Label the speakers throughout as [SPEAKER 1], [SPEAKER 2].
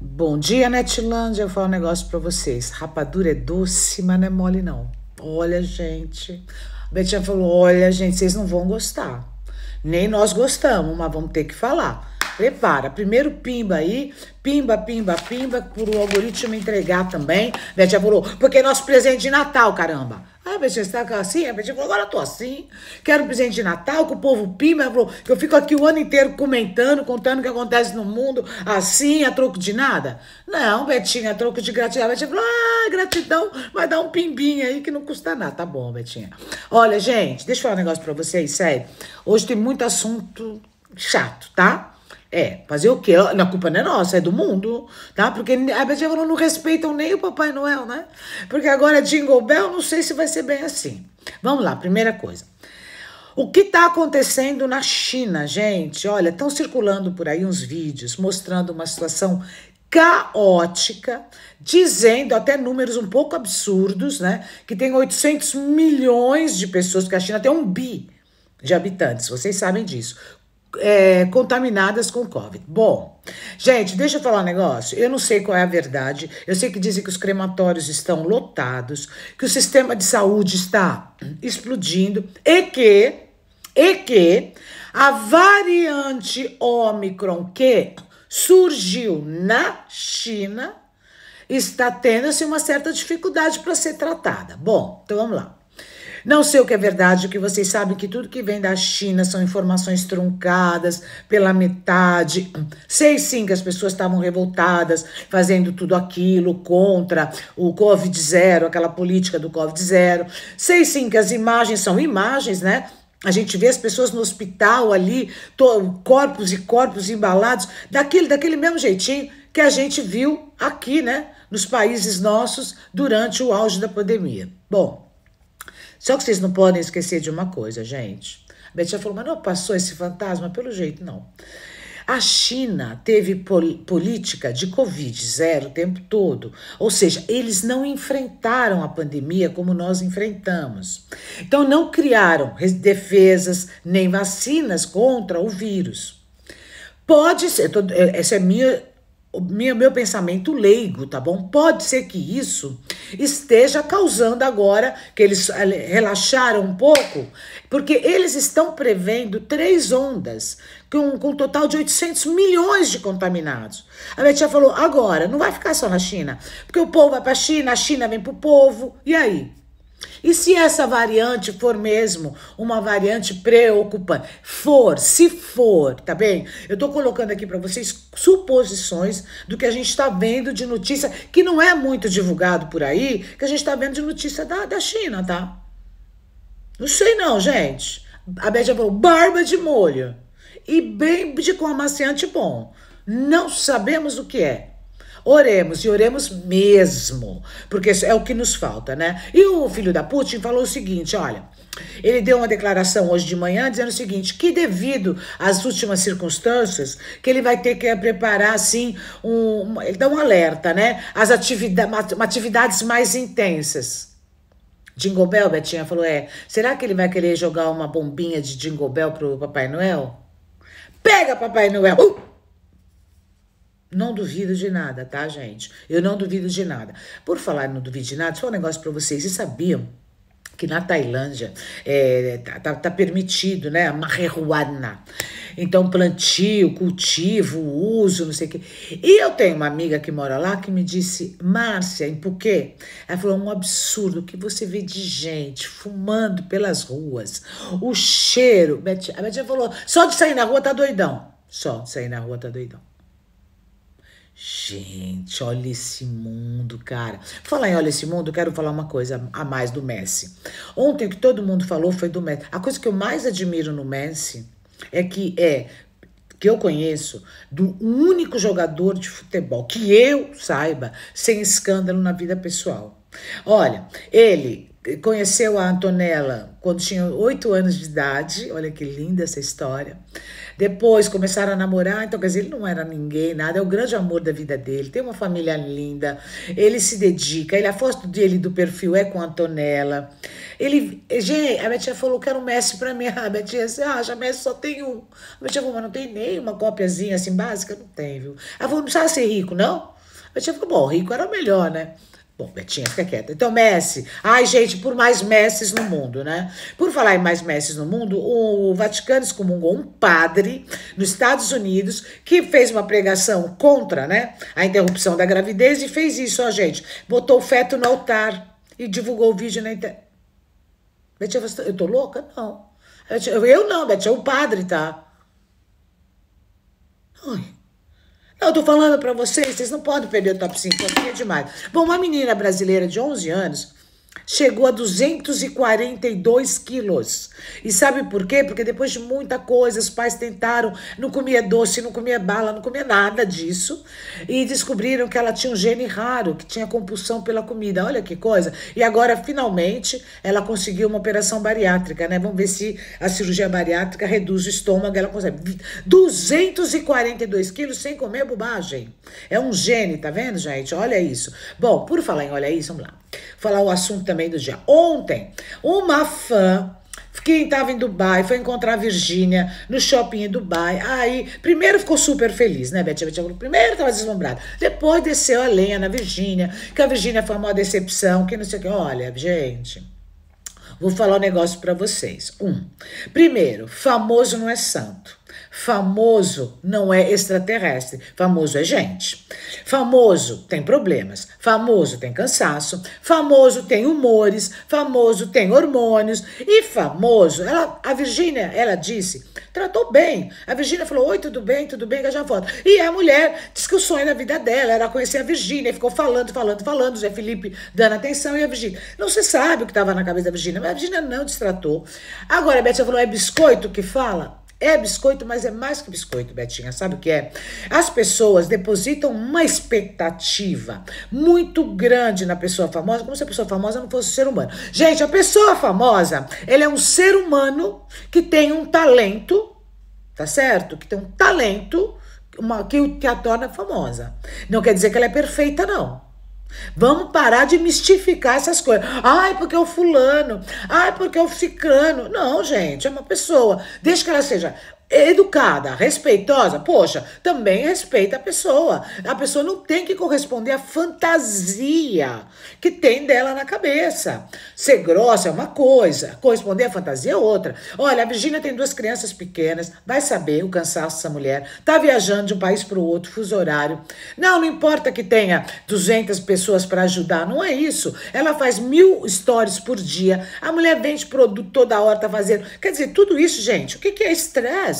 [SPEAKER 1] Bom dia, Netilândia. Eu vou falar um negócio para vocês. Rapadura é doce, mas não é mole, não. Olha, gente. A Betinha falou: olha, gente, vocês não vão gostar. Nem nós gostamos, mas vamos ter que falar. Prepara. Primeiro pimba aí. Pimba, pimba, pimba, por o algoritmo entregar também. Betinha falou, porque é nosso presente de Natal, caramba. Ah, a você está assim, a Betinha falou, agora eu tô assim, quero um presente de Natal, que o povo pima, ela falou, que eu fico aqui o ano inteiro comentando, contando o que acontece no mundo, assim, a troco de nada. Não, Betinha, a troco de gratidão. A Betinha falou, ah, gratidão, vai dar um pimbinho aí que não custa nada. Tá bom, Betinha. Olha, gente, deixa eu falar um negócio pra vocês, sério. Hoje tem muito assunto chato, tá? É, fazer o quê? A culpa não é nossa, é do mundo, tá? Porque a pessoa não respeitam nem o Papai Noel, né? Porque agora Jingle Bell, não sei se vai ser bem assim. Vamos lá, primeira coisa. O que está acontecendo na China, gente? Olha, estão circulando por aí uns vídeos mostrando uma situação caótica, dizendo até números um pouco absurdos, né? Que tem 800 milhões de pessoas, que a China tem um bi de habitantes, vocês sabem disso é, contaminadas com Covid. Bom, gente, deixa eu falar um negócio. Eu não sei qual é a verdade. Eu sei que dizem que os crematórios estão lotados, que o sistema de saúde está explodindo e que, e que a variante Omicron que surgiu na China está tendo assim, uma certa dificuldade para ser tratada. Bom, então vamos lá. Não sei o que é verdade, o que vocês sabem que tudo que vem da China são informações truncadas pela metade. Sei sim que as pessoas estavam revoltadas, fazendo tudo aquilo contra o Covid zero, aquela política do Covid zero. Sei sim que as imagens são imagens, né? A gente vê as pessoas no hospital ali, corpos e corpos embalados, daquele, daquele mesmo jeitinho que a gente viu aqui, né? Nos países nossos durante o auge da pandemia. Bom, só que vocês não podem esquecer de uma coisa, gente. A Betinha falou, mas não passou esse fantasma? Pelo jeito, não. A China teve pol política de Covid zero o tempo todo, ou seja, eles não enfrentaram a pandemia como nós enfrentamos. Então, não criaram defesas nem vacinas contra o vírus. Pode ser, tô, é, essa é minha meu, meu pensamento leigo, tá bom? Pode ser que isso esteja causando agora que eles eh, relaxaram um pouco, porque eles estão prevendo três ondas com, com um total de 800 milhões de contaminados. A minha tia falou: agora, não vai ficar só na China, porque o povo vai para a China, a China vem para o povo, e aí? E se essa variante for mesmo uma variante preocupante? For, se for, tá bem? Eu tô colocando aqui para vocês suposições do que a gente está vendo de notícia, que não é muito divulgado por aí, que a gente está vendo de notícia da, da China, tá? Não sei não, gente. A Beth falou, barba de molho. E bem de com amaciante bom. Não sabemos o que é. Oremos e oremos mesmo, porque é o que nos falta, né? E o filho da Putin falou o seguinte: olha, ele deu uma declaração hoje de manhã dizendo o seguinte: que devido às últimas circunstâncias, que ele vai ter que preparar assim um, ele dá um alerta, né? As atividades mais intensas. Jingle Bell, Betinha falou: é, será que ele vai querer jogar uma bombinha de Jingle Bell pro Papai Noel? Pega, Papai Noel! Uh! Não duvido de nada, tá, gente? Eu não duvido de nada. Por falar não duvido de nada, só um negócio para vocês. Vocês sabiam que na Tailândia é, tá, tá, tá permitido, né? A marihuana. Então, plantio, cultivo, uso, não sei o quê. E eu tenho uma amiga que mora lá que me disse, Márcia, em Puquê? Ela falou, é um absurdo que você vê de gente fumando pelas ruas. O cheiro. A Betinha falou, só de sair na rua tá doidão. Só de sair na rua tá doidão. Gente, olha esse mundo, cara. Falar em olha esse mundo, quero falar uma coisa a mais do Messi. Ontem o que todo mundo falou foi do Messi. A coisa que eu mais admiro no Messi é que é que eu conheço do único jogador de futebol que eu saiba sem escândalo na vida pessoal. Olha, ele conheceu a Antonella quando tinha oito anos de idade. Olha que linda essa história. Depois começaram a namorar, então quer dizer, ele não era ninguém, nada, é o grande amor da vida dele, tem uma família linda, ele se dedica, ele, a foto dele do perfil é com a Antonella. Ele, gente, a minha tia falou, era um Messi pra mim. A minha tia disse, ah, já Messi só tem um. A minha tia falou, mas não tem nem uma cópiazinha assim básica? Não tem, viu? Ela falou, não precisava ser rico, não? A minha tia falou, bom, rico era melhor, né? Bom, Betinha, fica quieta. Então, Messi. Ai, gente, por mais Messis no mundo, né? Por falar em mais Messis no mundo, o Vaticano excomungou um padre nos Estados Unidos que fez uma pregação contra né, a interrupção da gravidez e fez isso, ó, gente. Botou o feto no altar e divulgou o vídeo na internet. Betinha, tá, eu tô louca? Não. Eu não, Betinha, é o padre, tá? Ai, não, eu tô falando para vocês, vocês não podem perder o top 5, porque é demais. Bom, uma menina brasileira de 11 anos chegou a 242 quilos. E sabe por quê? Porque depois de muita coisa, os pais tentaram, não comia doce, não comia bala, não comia nada disso. E descobriram que ela tinha um gene raro, que tinha compulsão pela comida. Olha que coisa. E agora, finalmente, ela conseguiu uma operação bariátrica, né? Vamos ver se a cirurgia bariátrica reduz o estômago. Ela consegue 242 quilos sem comer bobagem. É um gene, tá vendo, gente? Olha isso. Bom, por falar em olha isso, vamos lá. Falar o assunto também do dia. Ontem, uma fã que estava em Dubai, foi encontrar a Virgínia no shopping em Dubai. Aí, primeiro ficou super feliz, né, Betinha? Betinha primeiro estava deslumbrada. Depois desceu a lenha na Virgínia, que a Virgínia foi uma decepção, que não sei o que. Olha, gente, vou falar um negócio para vocês. Um, primeiro, famoso não é santo. Famoso não é extraterrestre, famoso é gente. Famoso tem problemas, famoso tem cansaço, famoso tem humores, famoso tem hormônios e famoso. Ela, a Virgínia, ela disse, tratou bem. A Virgínia falou: Oi, tudo bem, tudo bem, já volto. E a mulher disse que o sonho da vida dela era conhecer a Virgínia, ficou falando, falando, falando. Zé Felipe dando atenção e a Virgínia. Não se sabe o que estava na cabeça da Virgínia, mas a Virgínia não destratou. Agora a Beth falou: É biscoito que fala? É biscoito, mas é mais que biscoito, Betinha. Sabe o que é? As pessoas depositam uma expectativa muito grande na pessoa famosa, como se a pessoa famosa não fosse um ser humano. Gente, a pessoa famosa, ele é um ser humano que tem um talento, tá certo? Que tem um talento uma, que, que a torna famosa. Não quer dizer que ela é perfeita, não. Vamos parar de mistificar essas coisas. Ai, porque é o fulano. Ai, porque é o ficano. Não, gente, é uma pessoa. Deixa que ela seja educada, respeitosa, poxa, também respeita a pessoa. A pessoa não tem que corresponder à fantasia que tem dela na cabeça. Ser grossa é uma coisa, corresponder à fantasia é outra. Olha, a Virgínia tem duas crianças pequenas, vai saber o cansaço dessa mulher. Tá viajando de um país para o outro, fuso horário. Não, não importa que tenha 200 pessoas para ajudar, não é isso. Ela faz mil stories por dia, a mulher vende produto toda hora, tá fazendo. Quer dizer, tudo isso, gente, o que é estresse?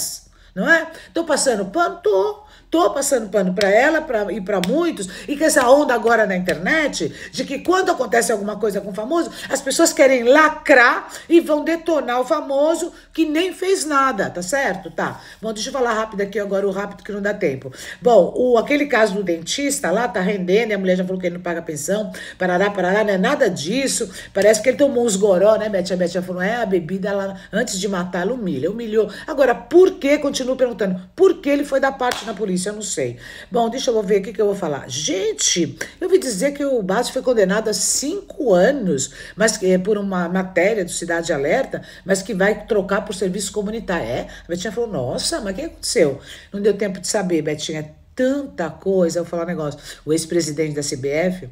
[SPEAKER 1] não é? Tô passando pano? estou, Tô passando pano para ela pra, e para muitos, e que essa onda agora na internet, de que quando acontece alguma coisa com o famoso, as pessoas querem lacrar e vão detonar o famoso que nem fez nada, tá certo? Tá. Bom, deixa eu falar rápido aqui agora, o rápido que não dá tempo. Bom, o, aquele caso do dentista lá tá rendendo, a mulher já falou que ele não paga pensão, parará, parará, não é nada disso. Parece que ele tomou uns goró, né, Betia? Betia falou, é a bebida lá, antes de matá-lo humilha, humilhou. Agora, por que, continuo perguntando, por que ele foi da parte na polícia? eu não sei. Bom, deixa eu ver o que, que eu vou falar. Gente, eu vi dizer que o Bastos foi condenado a cinco anos, mas é por uma matéria do Cidade Alerta, mas que vai trocar por serviço comunitário. É? A Betinha falou, nossa, mas o que aconteceu? Não deu tempo de saber, Betinha. É tanta coisa, eu vou falar um negócio. O ex-presidente da CBF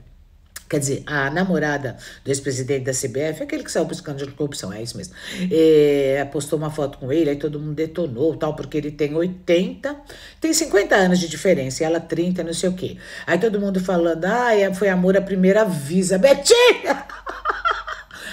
[SPEAKER 1] quer dizer, a namorada do ex-presidente da CBF, é aquele que saiu buscando de corrupção, é isso mesmo, é, postou uma foto com ele, aí todo mundo detonou, tal, porque ele tem 80, tem 50 anos de diferença, e ela 30, não sei o quê. Aí todo mundo falando, ah, foi amor à primeira visa. Betinha!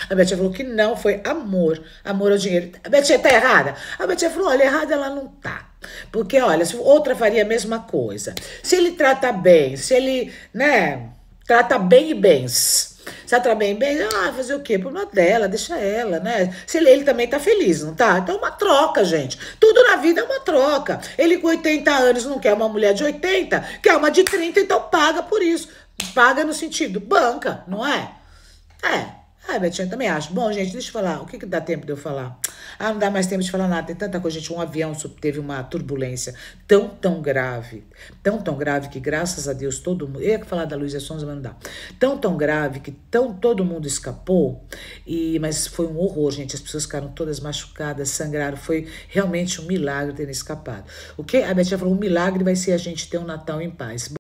[SPEAKER 1] A Betinha falou que não, foi amor, amor ao dinheiro. A Betinha tá errada? A Betinha falou, olha, errada ela não tá. Porque, olha, outra faria a mesma coisa. Se ele trata bem, se ele, né trata tá bem e bens. Se ela tá bem e bens, ah, fazer o quê? Problema dela, deixa ela, né? Se ele, ele também tá feliz, não tá? Então é uma troca, gente. Tudo na vida é uma troca. Ele com 80 anos não quer uma mulher de 80, quer uma de 30, então paga por isso. Paga no sentido, banca, não é? É, ah, Betinho, eu também acho. Bom, gente, deixa eu falar. O que, que dá tempo de eu falar? Ah, não dá mais tempo de falar nada. Tem tanta coisa, gente. Um avião teve uma turbulência tão, tão grave. Tão, tão grave que, graças a Deus, todo mundo. Eu ia falar da Luísa Sons, mas não dá. Tão, tão grave que tão, todo mundo escapou. E, mas foi um horror, gente. As pessoas ficaram todas machucadas, sangraram. Foi realmente um milagre terem escapado. O que? A Betinha falou: um milagre vai ser a gente ter um Natal em paz.